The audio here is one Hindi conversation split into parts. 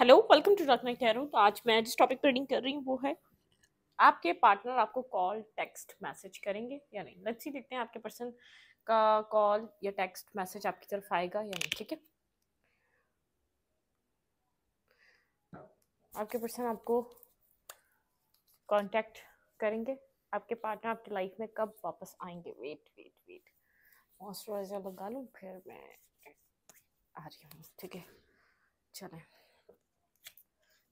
हेलो वेलकम टू डॉट कह रहा हूँ तो आज मैं जिस टॉपिक पर रीडिंग कर रही हूँ वो है आपके पार्टनर आपको कॉल टेक्स्ट मैसेज करेंगे या नहीं लेट्स देखते हैं आपके पर्सन का कॉल या टेक्स्ट मैसेज आपकी तरफ आएगा या नहीं ठीक है आपके पर्सन आपको कांटेक्ट करेंगे आपके पार्टनर आपकी लाइफ में कब वापस आएंगे वेट वेट वेट मॉइस्चराइजर लगा लूँ फिर मैं आ रही हूँ ठीक है चलें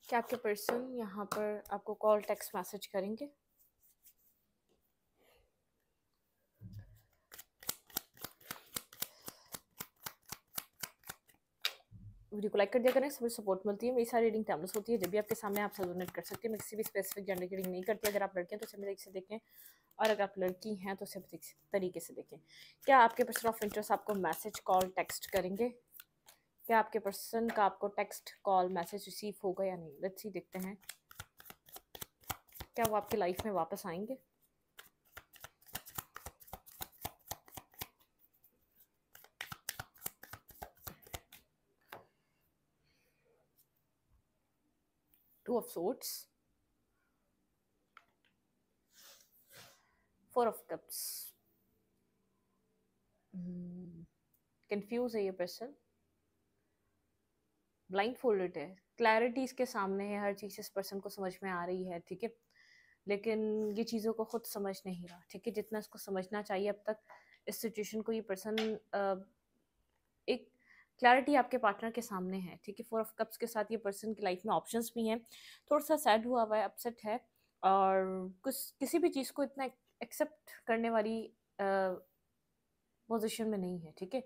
कि आपके पर्सन यहाँ पर आपको कॉल टेक्स्ट मैसेज करेंगे वीडियो को लाइक कर दिया करें सभी सपोर्ट मिलती है मेरी सारी रीडिंग टैबलेट्स होती है जब भी आपके सामने आप सब डोनेट कर सकते हैं मैं किसी भी स्पेसिफिक जेंडर की रीडिंग नहीं करती अगर आप लड़के हैं तो सभी तरीके से देखें और अगर आप लड़की हैं तो सभी तरीके से देखें क्या आपके पर्सन ऑफ इंटरेस्ट आपको मैसेज कॉल टेक्स्ट करेंगे क्या आपके पर्सन का आपको टेक्स्ट कॉल मैसेज रिसीव होगा या नहीं लेट्स ही देखते हैं क्या वो आपकी लाइफ में वापस आएंगे two of swords four of cups confuse है ये पर्सन ब्लाइंड फोल्डेड है क्लैरिटी इसके सामने है हर चीज़ इस पर्सन को समझ में आ रही है ठीक है लेकिन ये चीज़ों को खुद समझ नहीं रहा ठीक है जितना इसको समझना चाहिए अब तक इस सिचुएशन को ये पर्सन एक क्लैरिटी आपके पार्टनर के सामने है ठीक है फोर ऑफ कप्स के साथ ये पर्सन की लाइफ में ऑप्शंस भी हैं थोड़ा सा सैड हुआ हुआ है अपसेट है और कुछ किसी भी चीज़ को इतना एक्सेप्ट करने वाली पोजिशन में नहीं है ठीक है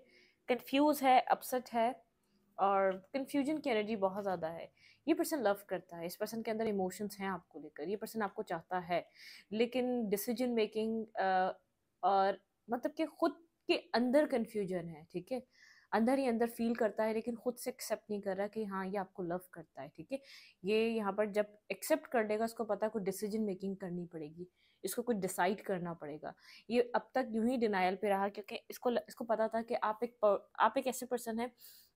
कन्फ्यूज़ है अपसेट है और कन्फ्यूजन की एनर्जी बहुत ज़्यादा है ये पर्सन लव करता है इस पर्सन के अंदर इमोशंस हैं आपको लेकर ये पर्सन आपको चाहता है लेकिन डिसीजन मेकिंग और मतलब कि खुद के अंदर कन्फ्यूजन है ठीक है अंदर ही अंदर फील करता है लेकिन खुद से एक्सेप्ट नहीं कर रहा कि हाँ ये आपको लव करता है ठीक है ये यहाँ पर जब एक्सेप्ट कर लेगा उसको पता है कुछ डिसीजन मेकिंग करनी पड़ेगी इसको कुछ डिसाइड करना पड़ेगा ये अब तक यूं ही डिनाइल पे रहा क्योंकि इसको इसको पता था कि आप एक आप एक ऐसे पर्सन है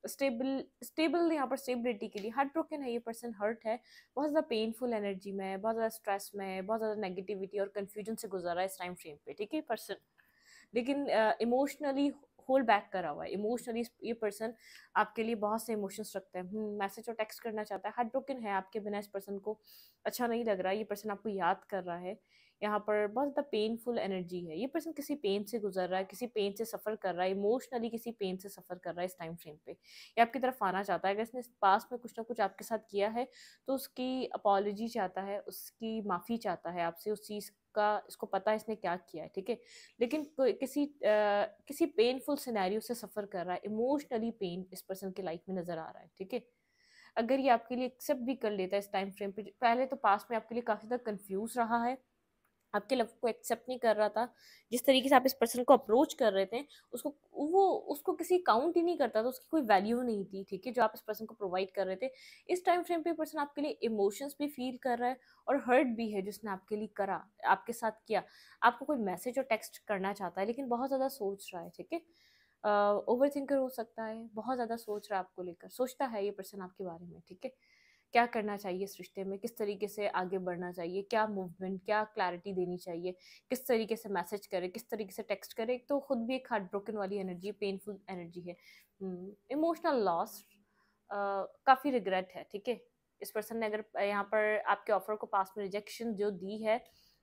स्टेबल स्टेबल यहाँ पर स्टेबिलिटी के लिए हार्ट ब्रोकन है ये पर्सन हर्ट है बहुत ज़्यादा पेनफुल एनर्जी में है बहुत ज़्यादा स्ट्रेस में है बहुत ज़्यादा नेगेटिविटी और कन्फ्यूजन से गुजारा है इस टाइम फ्रेम पे ठीक है पर्सन लेकिन इमोशनली होल्ड बैक करा हुआ है इमोशनली ये पर्सन आपके लिए बहुत से इमोशंस रखते हैं मैसेज हम्म, और टेक्स्ट करना चाहता है हार्ट ब्रोकन है आपके बिना इस पर्सन को अच्छा नहीं लग रहा है ये पर्सन आपको याद कर रहा है यहाँ पर बहुत ज़्यादा पेनफुल एनर्जी है ये पर्सन किसी पेन से गुजर रहा है किसी पेन से सफ़र कर रहा है इमोशनली किसी पेन से सफ़र कर रहा है इस टाइम फ्रेम पे ये आपकी तरफ आना चाहता है अगर इसने पास में कुछ ना कुछ आपके साथ किया है तो उसकी अपॉलोजी चाहता है उसकी माफ़ी चाहता है आपसे उस चीज़ का इसको पता है इसने क्या किया है ठीक है लेकिन किसी आ, किसी पेनफुल सिनेरियो से सफ़र कर रहा है इमोशनली पेन इस पर्सन के लाइफ में नज़र आ रहा है ठीक है अगर ये आपके लिए एक्सेप्ट भी कर लेता है इस टाइम फ्रेम पे पहले तो पास में आपके लिए काफ़ी ज़्यादा कंफ्यूज रहा है आपके लव को एक्सेप्ट नहीं कर रहा था जिस तरीके से आप इस पर्सन को अप्रोच कर रहे थे उसको वो उसको किसी काउंट ही नहीं करता था उसकी कोई वैल्यू नहीं थी ठीक है जो आप इस पर्सन को प्रोवाइड कर रहे थे इस टाइम फ्रेम पे पर्सन आपके लिए इमोशंस भी फील कर रहा है और हर्ट भी है जिसने आपके लिए करा आपके साथ किया आपको कोई मैसेज और टेक्स्ट करना चाहता है लेकिन बहुत ज़्यादा सोच रहा है ठीक है ओवर थिंकर हो सकता है बहुत ज़्यादा सोच रहा है आपको लेकर सोचता है ये पर्सन आपके बारे में ठीक है क्या करना चाहिए इस रिश्ते में किस तरीके से आगे बढ़ना चाहिए क्या मूवमेंट क्या क्लैरिटी देनी चाहिए किस तरीके से मैसेज करे किस तरीके से टेक्स्ट करे तो खुद भी एक हार्ट ब्रोकन वाली एनर्जी पेनफुल एनर्जी है इमोशनल लॉस काफ़ी रिग्रेट है ठीक है इस पर्सन ने अगर यहाँ पर आपके ऑफर को पास में रिजेक्शन जो दी है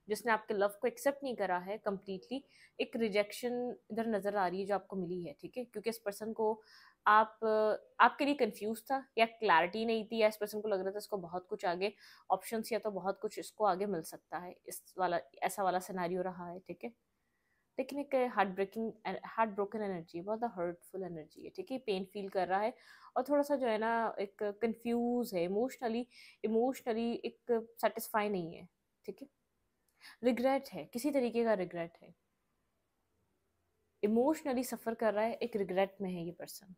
जिसने आपके लव को एक्सेप्ट नहीं करा है कम्प्लीटली एक रिजेक्शन इधर नज़र आ रही है जो आपको मिली है ठीक है क्योंकि इस पर्सन को आप आपके लिए कंफ्यूज था या क्लैरिटी नहीं थी या इस पर्सन को लग रहा था इसको बहुत कुछ आगे ऑप्शन या तो बहुत कुछ इसको आगे मिल सकता है इस वाला ऐसा वाला सिनारियो रहा है ठीक है लेकिन एक heart breaking heart broken energy है बहुत हर्टफुल एनर्जी है ठीक है पेन फील कर रहा है और थोड़ा सा जो है ना एक कंफ्यूज है इमोशनली इमोशनली एक सेटिस्फाई नहीं है ठीक है रिग्रेट है किसी तरीके का रिग्रेट है इमोशनली सफ़र कर रहा है एक रिग्रेट में है ये पर्सन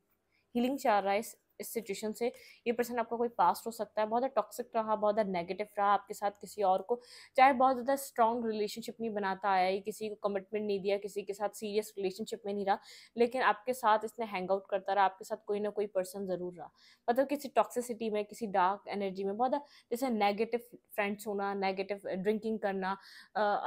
हीलिंग चाह रहा है इस सिचुएशन से ये पर्सन आपका कोई पास्ट हो सकता है बहुत ज़्यादा टॉक्सिक रहा बहुत ज़्यादा नेगेटिव रहा आपके साथ किसी और को चाहे बहुत ज़्यादा स्ट्रॉन्ग रिलेशनशिप नहीं बनाता आया ही किसी को कमिटमेंट नहीं दिया किसी के साथ सीरियस रिलेशनशिप में नहीं रहा लेकिन आपके साथ इसने हैंग आउट करता रहा आपके साथ कोई ना कोई पर्सन ज़रूर रहा मतलब किसी टॉक्सिसिटी में किसी डार्क एनर्जी में बहुत जैसे नेगेटिव फ्रेंड्स होना नेगेटिव ड्रिंकिंग करना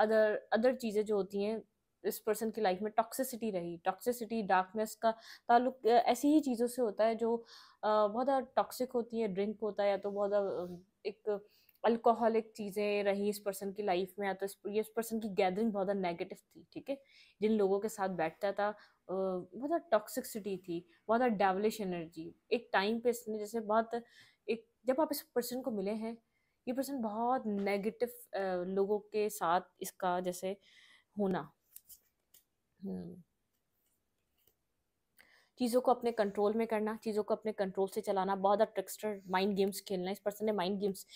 अदर अदर चीज़ें जो होती हैं इस पर्सन की लाइफ में टॉक्सिसिटी रही टॉक्सिसिटी डार्कनेस का ताल्लुक ऐसी ही चीज़ों से होता है जो बहुत ज़्यादा टॉक्सिक होती है ड्रिंक होता है या तो बहुत ज़्यादा एक अल्कोहलिक चीज़ें रही इस पर्सन की लाइफ में या तो इस ये इस पर्सन की गैदरिंग बहुत ज़्यादा नेगेटिव थी ठीक है जिन लोगों के साथ बैठता था बहुत ज़्यादा टॉक्सिकसिटी थी बहुत ज़्यादा डेवलिश एनर्जी एक टाइम पे इसने जैसे बहुत एक जब आप इस पर्सन को मिले हैं ये पर्सन बहुत नेगेटिव लोगों के साथ इसका जैसे होना हम्म। चीज़ों को अपने कंट्रोल में करना चीज़ों को अपने कंट्रोल से चलाना बहुत ज़्यादा ट्रिक्स्टर माइंड गेम्स खेलना इस पर्सन ने माइंड गेम्स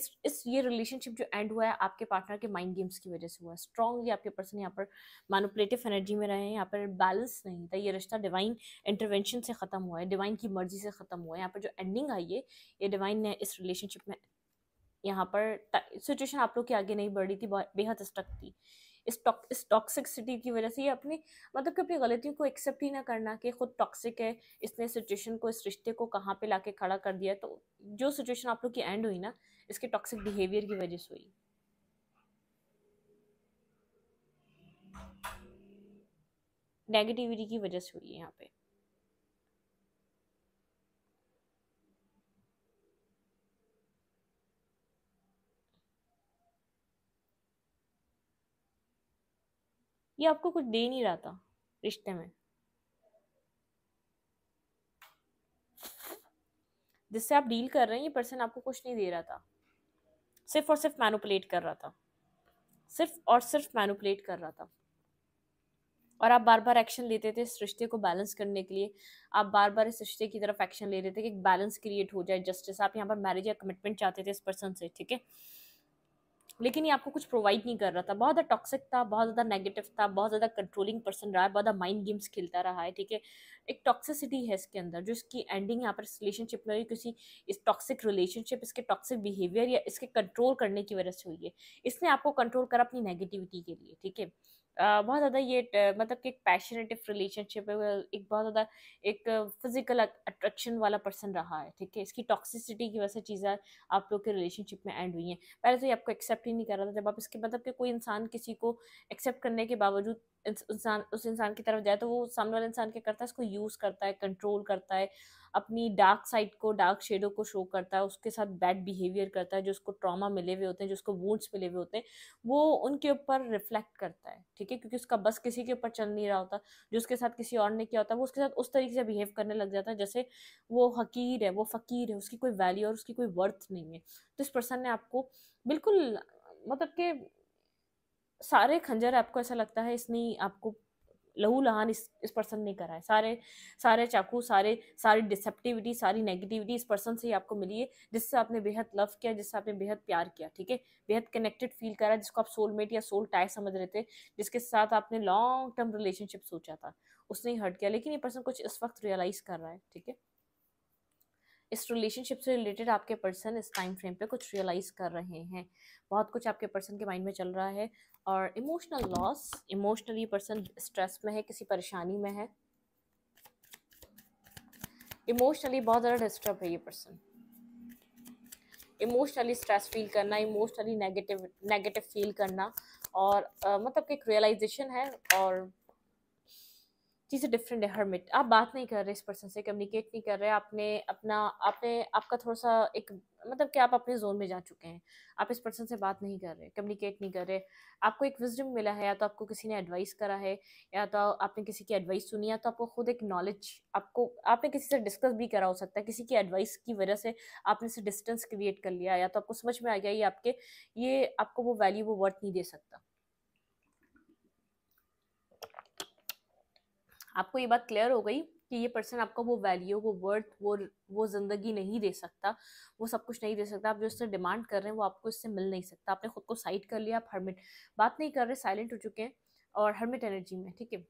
इस इस ये रिलेशनशिप जो एंड हुआ है आपके पार्टनर के माइंड गेम्स की वजह से हुआ है स्ट्रॉन्गली आपके पर्सन यहाँ पर मैनुपलेटिव एनर्जी में रहे हैं यहाँ पर बैलेंस नहीं था ये रिश्ता डिवाइन इंटरवेंशन से ख़त्म हुआ है डिवाइन की मर्जी से ख़त्म हुआ है यहाँ पर जो एंडिंग आई है ये डिवाइन ने इस रिलेशनशिप में यहाँ पर सिचुएशन आप लोग के आगे नहीं बढ़ रही थी बेहद स्टक थी इस टॉक इस टॉक्सिकसिटी की वजह से ये अपनी मतलब कि अपनी गलतियों को एक्सेप्ट ही ना करना कि खुद टॉक्सिक है इसने सिचुएशन को इस रिश्ते को कहाँ पे लाके खड़ा कर दिया तो जो सिचुएशन आप लोग की एंड हुई ना इसके टॉक्सिक बिहेवियर की वजह से हुई नेगेटिविटी की वजह से हुई है यहाँ पे ये आपको कुछ दे नहीं रहा था रिश्ते में जिससे आप डील कर रहे हैं ये पर्सन आपको कुछ नहीं दे रहा था सिर्फ और सिर्फ मैनुपलेट कर रहा था सिर्फ और सिर्फ मैनुपलेट कर रहा था और आप बार बार एक्शन लेते थे इस रिश्ते को बैलेंस करने के लिए आप बार बार इस रिश्ते की तरफ एक्शन ले रहे थे कि बैलेंस क्रिएट हो जाए जस्टिस आप यहाँ पर मैरिज या कमिटमेंट चाहते थे इस पर्सन से ठीक है लेकिन ये आपको कुछ प्रोवाइड नहीं कर रहा था बहुत ज़्यादा टॉक्सिक था बहुत ज़्यादा नेगेटिव था बहुत ज़्यादा कंट्रोलिंग पर्सन रहा है बहुत ज़्यादा माइंड गेम्स खेलता रहा है ठीक है एक टॉक्सिसिटी है इसके अंदर जो इसकी एंडिंग यहाँ पर इस रिलेशनशिप में हुई किसी इस टॉक्सिक रिलेशनशिप इसके टॉक्सिक बिहेवियर या इसके कंट्रोल करने की वजह से हुई है इसने आपको कंट्रोल करा अपनी नेगेटिविटी के लिए ठीक है बहुत ज़्यादा ये मतलब कि एक पैशनेटिव रिलेशनशिप है एक बहुत ज़्यादा एक फिजिकल अट्रैक्शन वाला पर्सन रहा है ठीक है इसकी टॉक्सिसिटी की वजह से चीज़ें आप लोग के रिलेशनशिप में एंड हुई हैं पहले तो ये आपको एक्सेप्ट ही नहीं कर रहा था जब आप इसके मतलब कि कोई इंसान किसी को एक्सेप्ट करने के बावजूद इंसान उस इंसान की तरफ जाए तो वो सामने वाला इंसान क्या करता है इसको यूज़ करता है कंट्रोल करता है अपनी डार्क साइड को डार्क शेडो को शो करता है उसके साथ बैड बिहेवियर करता है जो उसको ट्रॉमा मिले हुए होते हैं जो उसको वूड्स मिले हुए होते हैं वो उनके ऊपर रिफ्लेक्ट करता है ठीक है क्योंकि उसका बस किसी के ऊपर चल नहीं रहा होता जो उसके साथ किसी और ने किया होता है वो उसके साथ उस तरीके से बिहेव करने लग जाता है जैसे वो हकीर है वो फ़कीर है उसकी कोई वैल्यू और उसकी कोई वर्थ नहीं है तो इस पर्सन ने आपको बिल्कुल मतलब के सारे खंजर आपको ऐसा लगता है इसने आपको लहू लहान इस इस पर्सन ने करा है सारे सारे चाकू सारे सारी डिसेप्टिविटी सारी नेगेटिविटी इस पर्सन से ही आपको मिली है जिससे आपने बेहद लव किया जिससे आपने बेहद प्यार किया ठीक है बेहद कनेक्टेड फील करा जिसको आप सोलमेट या सोल टाइप समझ रहे थे जिसके साथ आपने लॉन्ग टर्म रिलेशनशिप सोचा था उसने हर्ट किया लेकिन ये पर्सन कुछ इस वक्त रियलाइज कर रहा है ठीक है इस रिलेशनशिप से रिलेटेड आपके पर्सन इस टाइम फ्रेम पे कुछ रियलाइज़ कर रहे हैं बहुत कुछ आपके पर्सन के माइंड में चल रहा है और emotional loss emotionally person stress में है किसी परेशानी में है इमोशनली बहुत ज़्यादा डिस्टर्ब है ये पर्सन इमोशनली स्ट्रेस फील करना इमोशनली नेगेटिव नेगेटिव फील करना और uh, मतलब कि एक रियलाइजेशन है और चीज़ें डिफरेंट है हर्मिट आप बात नहीं कर रहे इस पर्सन से कम्युनिकेट नहीं कर रहे आपने अपना आपने आपका थोड़ा सा एक मतलब कि आप अपने जोन में जा चुके हैं आप इस पर्सन से बात नहीं कर रहे कम्युनिकेट नहीं कर रहे आपको एक विजडम मिला है या तो आपको किसी ने एडवाइस करा है या तो आपने किसी की एडवाइस सुनी या तो आपको खुद एक नॉलेज आपको आपने किसी से डिस्कस भी करा हो सकता है किसी की एडवाइस की वजह से आपने इसे डिस्टेंस क्रिएट कर लिया या तो आपको समझ में आ गया ये आपके ये आपको वो वैल्यू वो वर्थ नहीं दे सकता आपको ये बात क्लियर हो गई कि ये पर्सन आपको वो वैल्यू वो वर्थ वो वो ज़िंदगी नहीं दे सकता वो सब कुछ नहीं दे सकता आप जो इससे डिमांड कर रहे हैं वो आपको इससे मिल नहीं सकता आपने खुद को साइड कर लिया आप हरमिट बात नहीं कर रहे साइलेंट हो चुके हैं और हरमिट एनर्जी में ठीक है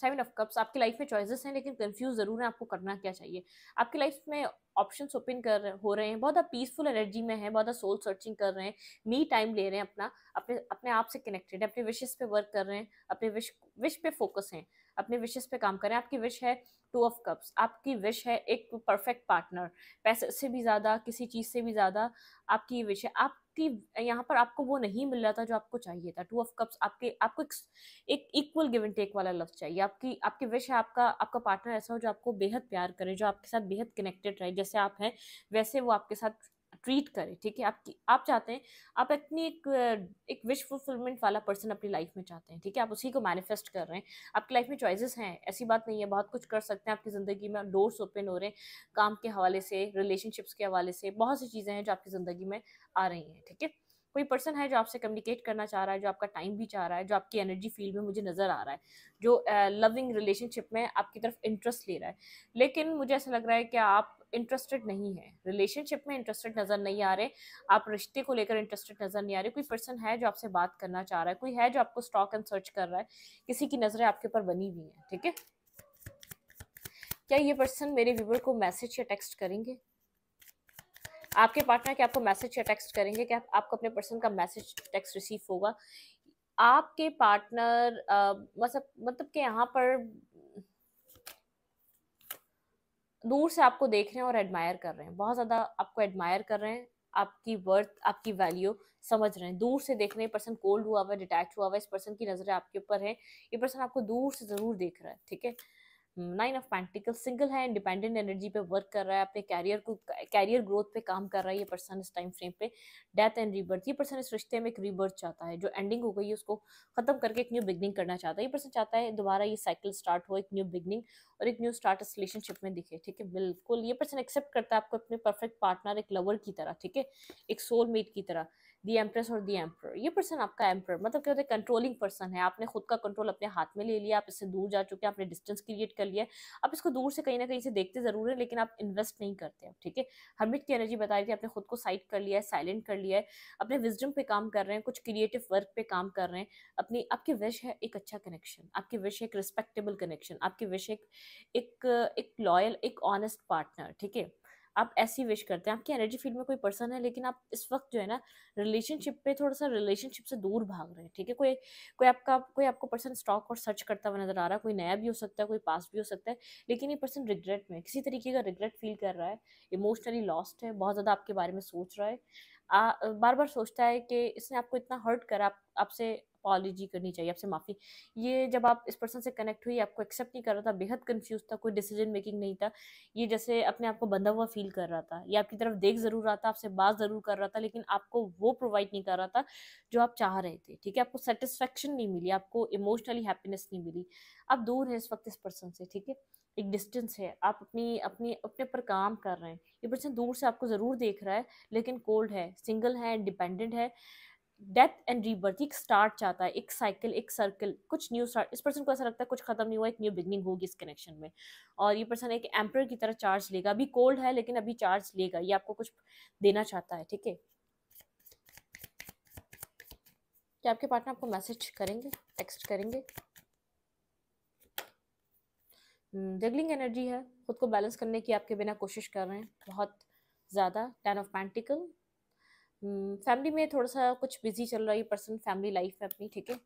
सेवन ऑफ कप्स आपकी लाइफ में चॉइसेस हैं लेकिन कंफ्यूज ज़रूर है आपको करना क्या चाहिए आपकी लाइफ में ऑप्शंस ओपन कर हो रहे हैं बहुत ज़्यादा पीसफुल एनर्जी में है बहुत सोल सर्चिंग कर रहे हैं मी टाइम ले रहे हैं अपना अपने अपने आप से कनेक्टेड है अपने विशेष पे वर्क कर रहे हैं अपने विश विश पे फोकस हैं अपने विशेष पे काम करें आपकी विश है टू ऑफ कप्स आपकी विश है एक परफेक्ट पार्टनर पैसे से भी ज़्यादा किसी चीज़ से भी ज़्यादा आपकी विश है आपकी यहाँ पर आपको वो नहीं मिल रहा था जो आपको चाहिए था टू ऑफ कप्स आपके आपको एक इक्वल गिव एंड टेक वाला लव चाहिए आपकी आपकी विश है आपका आपका पार्टनर ऐसा हो जो आपको बेहद प्यार करे जो आपके साथ बेहद कनेक्टेड रहे जैसे आप हैं वैसे वो आपके साथ ट्रीट करें ठीक है आप आप चाहते हैं आप अपनी एक एक विश फुलफिलमेंट वाला पर्सन अपनी लाइफ में चाहते हैं ठीक है आप उसी को मैनिफेस्ट कर रहे हैं आपकी लाइफ में चॉइसेस हैं ऐसी बात नहीं है बहुत कुछ कर सकते हैं आपकी ज़िंदगी में डोर्स ओपन हो रहे हैं काम के हवाले से रिलेशनशिप्स के हवाले से बहुत सी चीज़ें हैं जो आपकी ज़िंदगी में आ रही हैं ठीक है कोई पर्सन है जो आपसे कम्युनिकेट करना चाह रहा है जो आपका टाइम भी चाह रहा है जो आपकी एनर्जी फील्ड में मुझे नज़र आ रहा है जो लविंग uh, रिलेशनशिप में आपकी तरफ इंटरेस्ट ले रहा है लेकिन मुझे ऐसा लग रहा है कि आप इंटरेस्टेड नहीं है रिलेशनशिप में इंटरेस्टेड नज़र नहीं आ रहे आप रिश्ते को लेकर इंटरेस्टेड नज़र नहीं आ रहे कोई पर्सन है जो आपसे बात करना चाह रहा है कोई है जो आपको स्टॉक एंड सर्च कर रहा है किसी की नज़रें आपके ऊपर बनी हुई हैं ठीक है क्या ये पर्सन मेरे व्यूवर को मैसेज या टेक्स्ट करेंगे आपके पार्टनर के आपको मैसेज या टेक्स्ट करेंगे कि आप, आपको अपने पर्सन का मैसेज टेक्स्ट रिसीव होगा आपके पार्टनर मतलब मतलब कि यहाँ पर दूर से आपको देख रहे हैं और एडमायर कर रहे हैं बहुत ज़्यादा आपको एडमायर कर रहे हैं आपकी वर्थ आपकी वैल्यू समझ रहे हैं दूर से देख रहे हैं पर्सन कोल्ड हुआ हुआ डिटैच हुआ हुआ इस पर्सन की नज़रें आपके ऊपर है ये पर्सन आपको दूर से ज़रूर देख रहा है ठीक है नाइन ऑफ पैंटिकल सिंगल है इंडिपेंडेंट एनर्जी पे वर्क कर रहा है अपने कैरियर को कैरियर ग्रोथ पे काम कर रहा है ये पर्सन इस टाइम फ्रेम पे डेथ एंड रिबर्थ ये पर्सन इस रिश्ते में एक रिबर्थ चाहता है जो एंडिंग हो गई है उसको खत्म करके एक न्यू बिगनिंग करना चाहता है ये पर्सन चाहता है दोबारा ये साइकिल स्टार्ट हो एक न्यू बिगनिंग और एक न्यू स्टार्ट इस रिलेशनशिप में दिखे ठीक है बिल्कुल ये पर्सन एक्सेप्ट करता है आपको अपने परफेक्ट पार्टनर एक लवर की तरह ठीक है एक सोलमेट की तरह दी एम्प्रेस और दी एम्प्रर ये पर्सन आपका एम्प्रर मतलब क्या होता है कंट्रोलिंग पर्सन है आपने खुद का कंट्रोल अपने हाथ में ले लिया आप इससे दूर जा चुके हैं आपने डिस्टेंस क्रिएट कर लिया आप इसको दूर से कहीं ना कहीं से देखते ज़रूर है लेकिन आप इन्वेस्ट नहीं करते हैं ठीक है हमिट की एनर्जी बता रही थी आपने खुद को साइड कर लिया है साइलेंट कर लिया है अपने विजडम पे काम कर रहे हैं कुछ क्रिएटिव वर्क पे काम कर रहे हैं अपनी आपकी विश है एक अच्छा कनेक्शन आपकी विश एक रिस्पेक्टेबल कनेक्शन आपकी विश एक लॉयल एक ऑनेस्ट पार्टनर ठीक है आप ऐसी विश करते हैं आपकी एनर्जी फील्ड में कोई पर्सन है लेकिन आप इस वक्त जो है ना रिलेशनशिप पे थोड़ा सा रिलेशनशिप से दूर भाग रहे हैं ठीक है कोई कोई आपका कोई आपको पर्सन स्टॉक और सर्च करता हुआ नजर आ रहा है कोई नया भी हो सकता है कोई पास भी हो सकता है लेकिन ये पर्सन रिग्रेट में किसी तरीके का रिग्रेट फील कर रहा है इमोशनली लॉस्ट है बहुत ज़्यादा आपके बारे में सोच रहा है आ, बार बार सोचता है कि इसने आपको इतना हर्ट करा आप, आपसे अपॉलॉजी करनी चाहिए आपसे माफ़ी ये जब आप इस पर्सन से कनेक्ट हुई आपको एक्सेप्ट नहीं कर रहा था बेहद कन्फ्यूज था कोई डिसीजन मेकिंग नहीं था ये जैसे अपने आप को बंधा हुआ फील कर रहा था ये आपकी तरफ देख ज़रूर रहा था आपसे बात ज़रूर कर रहा था लेकिन आपको वो प्रोवाइड नहीं कर रहा था जो आप चाह रहे थे ठीक है आपको सेटिस्फेक्शन नहीं मिली आपको इमोशनली हैप्पीनेस नहीं मिली आप दूर हैं इस वक्त इस पर्सन से ठीक है एक डिस्टेंस है आप अपनी अपनी अपने पर काम कर रहे हैं ये पर्सन दूर से आपको ज़रूर देख रहा है लेकिन कोल्ड है सिंगल है डिपेंडेंट है डेथ एंड रीबर्थ एक स्टार्ट चाहता है एक साइकिल एक सर्कल कुछ न्यू स्टार्ट इस पर्सन को ऐसा लगता है कुछ खत्म नहीं हुआ एक न्यू बिगनिंग होगी इस कनेक्शन में और ये पर्सन एक एम्पर की तरह चार्ज लेगा अभी कोल्ड है लेकिन अभी चार्ज लेगा ये आपको कुछ देना चाहता है ठीक है क्या आपके पार्टनर आपको मैसेज करेंगे टेक्स्ट करेंगे जगलिंग hmm, एनर्जी है खुद को बैलेंस करने की आपके बिना कोशिश कर रहे हैं बहुत ज़्यादा ten of pentacle family hmm, में थोड़ा सा कुछ बिजी चल रहा है पर्सन फैमिली लाइफ में अपनी ठीक है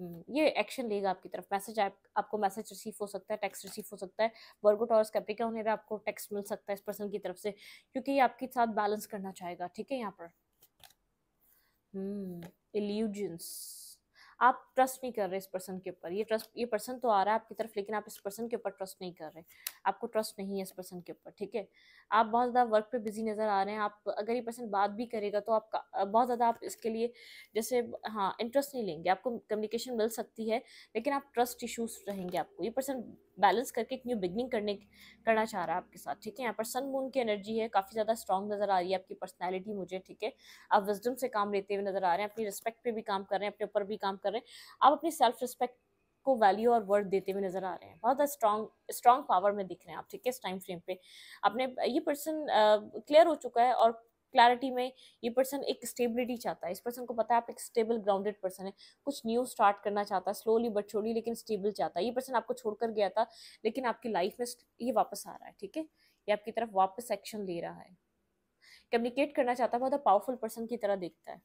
हम्म, ये एक्शन लेगा आपकी तरफ मैसेज आप, आपको मैसेज रिसीव हो सकता है टेक्स्ट रिसीव हो सकता है वर्गो टॉर्स कैप्रिका उन्हें आपको टेक्स्ट मिल सकता है इस पर्सन की तरफ से क्योंकि ये आपके साथ बैलेंस करना चाहेगा ठीक है यहाँ पर इल्यूजन्स हम्म, आप ट्रस्ट नहीं कर रहे इस पर्सन के ऊपर ये ट्रस्ट ये पर्सन तो आ रहा है आपकी तरफ लेकिन आप इस पर्सन के ऊपर ट्रस्ट नहीं कर रहे आपको ट्रस्ट नहीं है इस पर्सन के ऊपर ठीक है आप बहुत ज़्यादा वर्क पे बिजी नज़र आ रहे हैं आप अगर ये पर्सन बात भी करेगा तो आप बहुत ज़्यादा आप इसके लिए जैसे हाँ इंटरेस्ट नहीं लेंगे आपको कम्युनिकेशन मिल सकती है लेकिन आप ट्रस्ट इशूज़ रहेंगे आपको ये पर्सन बैलेंस करके एक न्यू बिगनिंग करने करना चाह रहा है आपके साथ ठीक है यहाँ पर सन मून की एनर्जी है काफ़ी ज़्यादा स्ट्रॉन्ग नज़र आ रही है आपकी पर्सनैलिटी मुझे ठीक है आप विजडम से काम लेते हुए नज़र आ रहे हैं अपनी रिस्पेक्ट पर भी काम कर रहे हैं अपने ऊपर भी काम कर रहे हैं आप अपनी सेल्फ रिस्पेक्ट को वैल्यू और वर्थ देते हुए नज़र आ रहे हैं बहुत स्ट्रॉन्ग स्ट्रॉन्ग पावर में दिख रहे हैं आप ठीक है इस टाइम फ्रेम पे आपने ये पर्सन क्लियर हो चुका है और क्लैरिटी में ये पर्सन एक स्टेबिलिटी चाहता है इस पर्सन को पता है आप एक स्टेबल ग्राउंडेड पर्सन है कुछ न्यू स्टार्ट करना चाहता है स्लोली बट छोड़ी लेकिन स्टेबल चाहता है ये पर्सन आपको छोड़कर गया था लेकिन आपकी लाइफ में ये वापस आ रहा है ठीक है ये आपकी तरफ वापस एक्शन ले रहा है कम्युनिकेट करना चाहता है बहुत पावरफुल पर्सन की तरह देखता है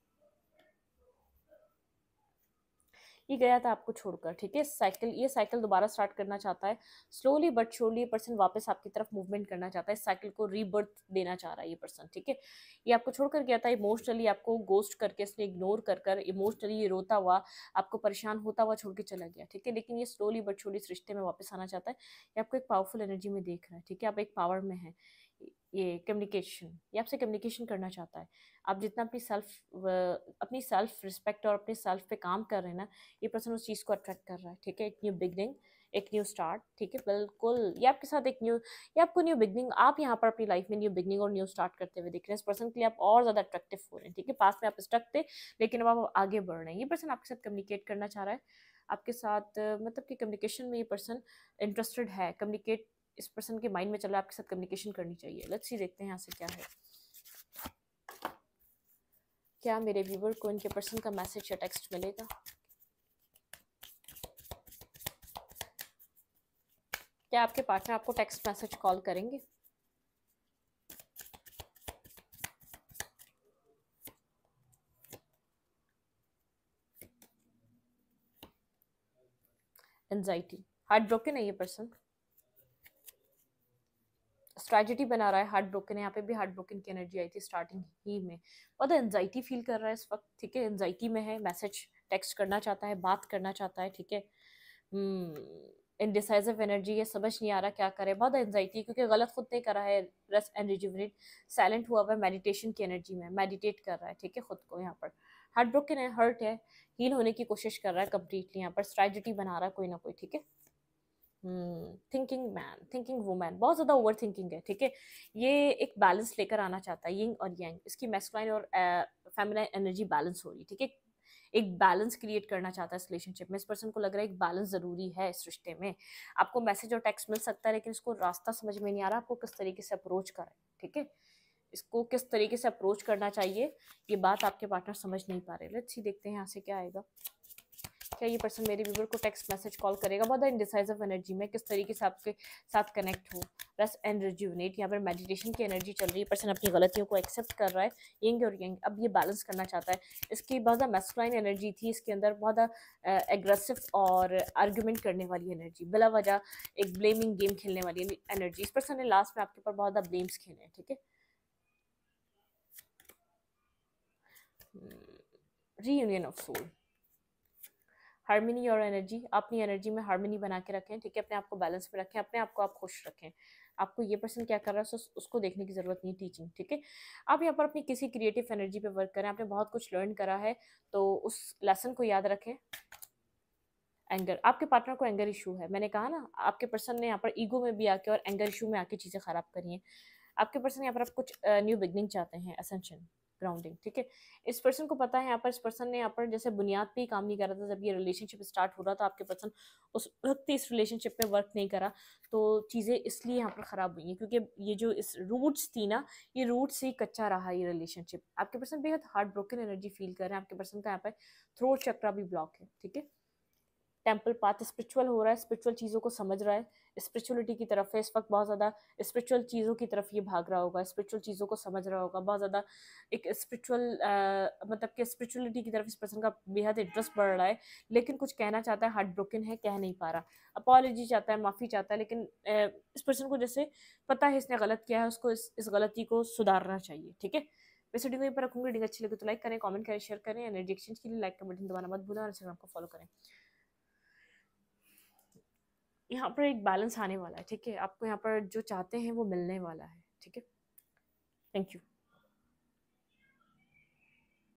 ये गया था आपको छोड़कर ठीक है साइकिल ये साइकिल दोबारा स्टार्ट करना चाहता है स्लोली बट श्योरली ये पर्सन वापस आपकी तरफ मूवमेंट करना चाहता है साइकिल को रीबर्थ देना चाह रहा है ये पर्सन ठीक है ये आपको छोड़कर गया था इमोशनली आपको गोस्ट करके इसने इग्नोर कर कर इमोशनली ये रोता हुआ आपको परेशान होता हुआ छोड़ के चला गया ठीक है लेकिन ये स्लोली बट श्योरली इस रिश्ते में वापस आना चाहता है ये आपको एक पावरफुल एनर्जी में देख रहा है ठीक है आप एक पावर में है ये कम्युनिकेशन ये आपसे कम्युनिकेशन करना चाहता है आप जितना अपनी सेल्फ अपनी सेल्फ रिस्पेक्ट और अपने सेल्फ पे काम कर रहे हैं ना ये पर्सन उस चीज़ को अट्रैक्ट कर रहा है ठीक है एक न्यू बिगनिंग एक न्यू स्टार्ट ठीक है बिल्कुल ये आपके साथ एक न्यू ये आपको न्यू बिगनिंग आप यहाँ पर अपनी लाइफ में न्यू बिगनिंग और न्यू स्टार्ट करते हुए देख रहे हैं इस पर्सन के लिए आप और ज़्यादा अट्रैक्टिव हो रहे हैं ठीक है पास में आप स्टक थे लेकिन अब आप आगे बढ़ रहे हैं ये पर्सन आपके साथ कम्युनिकेट करना चाह रहा है आपके साथ मतलब कि कम्युनिकेशन में ये पर्सन इंटरेस्टेड है कम्युनिकेट इस पर्सन के माइंड में चला आपके साथ कम्युनिकेशन करनी चाहिए लेट्स ही देखते हैं यहाँ से क्या है क्या मेरे व्यूवर को इनके पर्सन का मैसेज या टेक्स्ट मिलेगा क्या आपके पार्टनर आपको टेक्स्ट मैसेज कॉल करेंगे एंजाइटी हार्ट ब्रोकन है ये पर्सन ट्रेजिडी बना रहा है हार्ट ब्रोकन यहाँ पे भी हार्ट ब्रोकन की एनर्जी आई थी स्टार्टिंग ही में बहुत एनजाइटी फील कर रहा है इस वक्त ठीक है एनजाइटी में है मैसेज टेक्स्ट करना चाहता है बात करना चाहता है ठीक है इनडिसाइजिव हम्म, एनर्जी है समझ नहीं आ रहा क्या करे बहुत एनजाइटी क्योंकि गलत खुद ने करा है रेस्ट एंड साइलेंट हुआ हुआ है मेडिटेशन की एनर्जी में मेडिटेट कर रहा है ठीक है खुद को यहाँ पर हार्ट ब्रोकन है हर्ट है हील होने की कोशिश कर रहा है कम्प्लीटली यहाँ पर स्ट्रैटी बना रहा है कोई ना कोई ठीक है थिंकिंग मैन थिंकिंग वुमैन बहुत ज़्यादा ओवर थिंकिंग है ठीक है ये एक बैलेंस लेकर आना चाहता है यंग और यंग इसकी मेस्कुलाइन और फेमिनाइन एनर्जी बैलेंस हो रही है ठीक है एक बैलेंस क्रिएट करना चाहता है इस रिलेशनशिप में इस पर्सन को लग रहा है एक बैलेंस ज़रूरी है इस रिश्ते में आपको मैसेज और टेक्स्ट मिल सकता है लेकिन इसको रास्ता समझ में नहीं आ रहा आपको किस तरीके से अप्रोच करें ठीक है इसको किस तरीके से अप्रोच करना चाहिए ये बात आपके पार्टनर समझ नहीं पा रहे लेट्स सी देखते हैं यहाँ से क्या आएगा क्या ये पर्सन मेरे व्यूवर को टेक्स्ट मैसेज कॉल करेगा बहुत इंडिसाइजिव एनर्जी में किस तरीके से आपके साथ कनेक्ट हो प्लस एंड रिज्यूनेट यहाँ पर मेडिटेशन की एनर्जी चल रही है पर्सन अपनी गलतियों को एक्सेप्ट कर रहा है यंग और यंग अब ये बैलेंस करना चाहता है इसकी बहुत ज़्यादा मेस्कुलाइन एनर्जी थी इसके अंदर बहुत ज़्यादा एग्रेसिव और आर्ग्यूमेंट करने वाली एनर्जी बिला वजह एक ब्लेमिंग गेम खेलने वाली एनर्जी इस पर्सन ने लास्ट में आपके ऊपर बहुत ज़्यादा ब्लेम्स खेले हैं ठीक है hmm. reunion of soul harmony और एनर्जी अपनी एनर्जी में हारमनी बना के रखें ठीक है अपने आप को बैलेंस में रखें अपने आप को आप खुश रखें आपको ये पर्सन क्या कर रहा है उसको देखने की ज़रूरत नहीं टीचिंग ठीक है आप यहाँ पर अपनी किसी क्रिएटिव एनर्जी पे वर्क करें आपने बहुत कुछ लर्न करा है तो उस लेसन को याद रखें एंगर आपके पार्टनर को एंगर इशू है मैंने कहा ना आपके पर्सन ने यहाँ पर ईगो में भी आके और एंगर इशू में आके चीज़ें ख़राब करी हैं आपके पर्सन यहाँ पर आप कुछ न्यू बिगनिंग चाहते हैं असेंशन ग्राउंडिंग ठीक है इस पर्सन को पता है यहाँ पर इस पर्सन ने यहाँ पर जैसे बुनियाद पे ही काम नहीं करा था जब ये रिलेशनशिप स्टार्ट हो रहा था आपके पर्सन उस वक्त इस रिलेशनशिप पे वर्क नहीं करा तो चीज़ें इसलिए यहाँ पर ख़राब हुई हैं क्योंकि ये जो इस रूट्स थी ना ये रूट से ही कच्चा रहा ये रिलेशनशिप आपके पर्सन बेहद हार्ट ब्रोकन एनर्जी फील कर रहे हैं आपके पर्सन का यहाँ पर थ्रोट चक्रा भी ब्लॉक है ठीक है टेम्पल पाथ स्पिरिचुअल हो रहा है स्पिरिचुअल चीज़ों को समझ रहा है स्पिरिचुअलिटी की तरफ है इस वक्त बहुत ज़्यादा स्पिरिचुअल चीज़ों की तरफ ये भाग रहा होगा स्पिरिचुअल चीज़ों को समझ रहा होगा बहुत ज़्यादा एक स्पिरिचुअल मतलब कि स्पिरिचुअलिटी की तरफ इस पर्सन का बेहद इंटरेस्ट बढ़ रहा है लेकिन कुछ कहना चाहता है हार्ट ब्रोकन है कह नहीं पा रहा अपॉलोजी चाहता है माफ़ी चाहता है लेकिन uh, इस पर्सन को जैसे पता है इसने गलत किया है उसको इस, इस गलती को सुधारना चाहिए ठीक है वैसे वीडियो पर रखूंगी डिंग अच्छी लगी तो लाइक करें कमेंट करें शेयर करें एनर्जी एक्सचेंज के लिए लाइक का बटन दबाना मत भूलें और इंस्टाग्राम को फॉलो करें यहाँ पर एक बैलेंस आने वाला है ठीक है आपको यहाँ पर जो चाहते हैं वो मिलने वाला है ठीक है थैंक यू